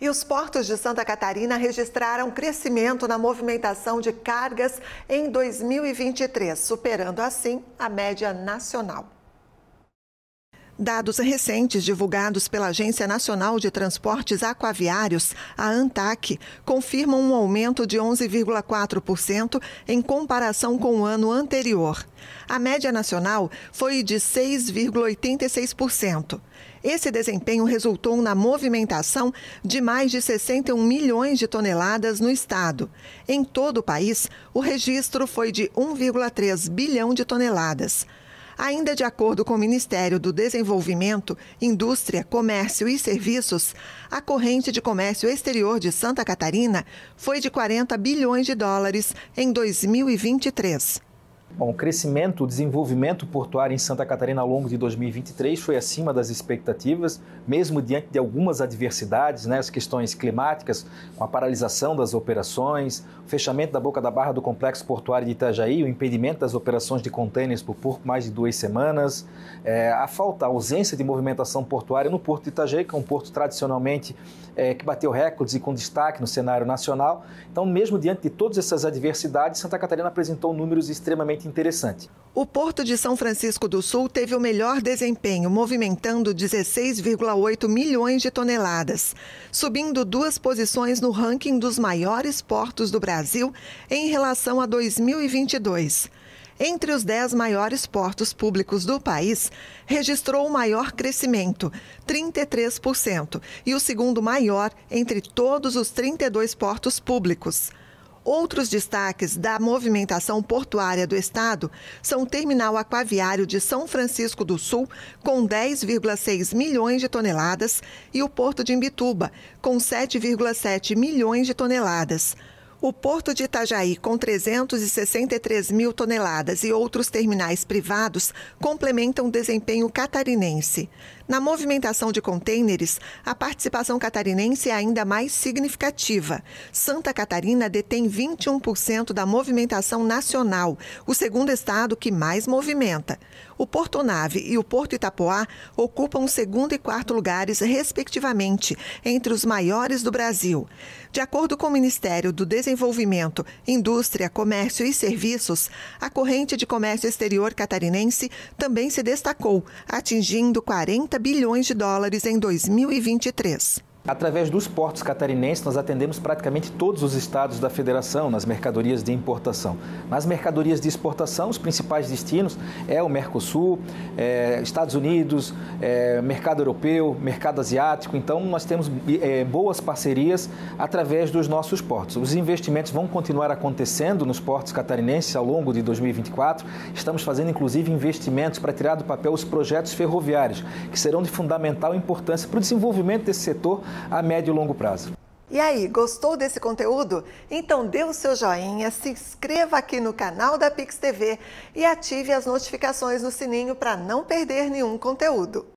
E os portos de Santa Catarina registraram crescimento na movimentação de cargas em 2023, superando assim a média nacional. Dados recentes divulgados pela Agência Nacional de Transportes Aquaviários, a ANTAC, confirmam um aumento de 11,4% em comparação com o ano anterior. A média nacional foi de 6,86%. Esse desempenho resultou na movimentação de mais de 61 milhões de toneladas no estado. Em todo o país, o registro foi de 1,3 bilhão de toneladas. Ainda de acordo com o Ministério do Desenvolvimento, Indústria, Comércio e Serviços, a corrente de comércio exterior de Santa Catarina foi de 40 bilhões de dólares em 2023. Bom, o crescimento, o desenvolvimento portuário em Santa Catarina ao longo de 2023 foi acima das expectativas, mesmo diante de algumas adversidades, né, as questões climáticas, com a paralisação das operações, o fechamento da boca da barra do complexo portuário de Itajaí, o impedimento das operações de contêineres por pouco mais de duas semanas, é, a falta, a ausência de movimentação portuária no porto de Itajaí, que é um porto tradicionalmente é, que bateu recordes e com destaque no cenário nacional. Então, mesmo diante de todas essas adversidades, Santa Catarina apresentou números extremamente interessante. O Porto de São Francisco do Sul teve o melhor desempenho, movimentando 16,8 milhões de toneladas, subindo duas posições no ranking dos maiores portos do Brasil em relação a 2022. Entre os dez maiores portos públicos do país, registrou o maior crescimento, 33%, e o segundo maior entre todos os 32 portos públicos. Outros destaques da movimentação portuária do estado são o terminal aquaviário de São Francisco do Sul, com 10,6 milhões de toneladas, e o porto de Imbituba, com 7,7 milhões de toneladas. O Porto de Itajaí, com 363 mil toneladas e outros terminais privados, complementam o desempenho catarinense. Na movimentação de contêineres, a participação catarinense é ainda mais significativa. Santa Catarina detém 21% da movimentação nacional, o segundo estado que mais movimenta. O Porto Nave e o Porto Itapoá ocupam o segundo e quarto lugares, respectivamente, entre os maiores do Brasil. De acordo com o Ministério do Desenvolvimento, desenvolvimento, indústria, comércio e serviços, a corrente de comércio exterior catarinense também se destacou, atingindo 40 bilhões de dólares em 2023. Através dos portos catarinenses, nós atendemos praticamente todos os estados da federação nas mercadorias de importação. Nas mercadorias de exportação, os principais destinos é o Mercosul, é, Estados Unidos, é, mercado europeu, mercado asiático. Então, nós temos é, boas parcerias através dos nossos portos. Os investimentos vão continuar acontecendo nos portos catarinenses ao longo de 2024. Estamos fazendo, inclusive, investimentos para tirar do papel os projetos ferroviários, que serão de fundamental importância para o desenvolvimento desse setor a médio e longo prazo. E aí, gostou desse conteúdo? Então dê o seu joinha, se inscreva aqui no canal da Pix TV e ative as notificações no sininho para não perder nenhum conteúdo.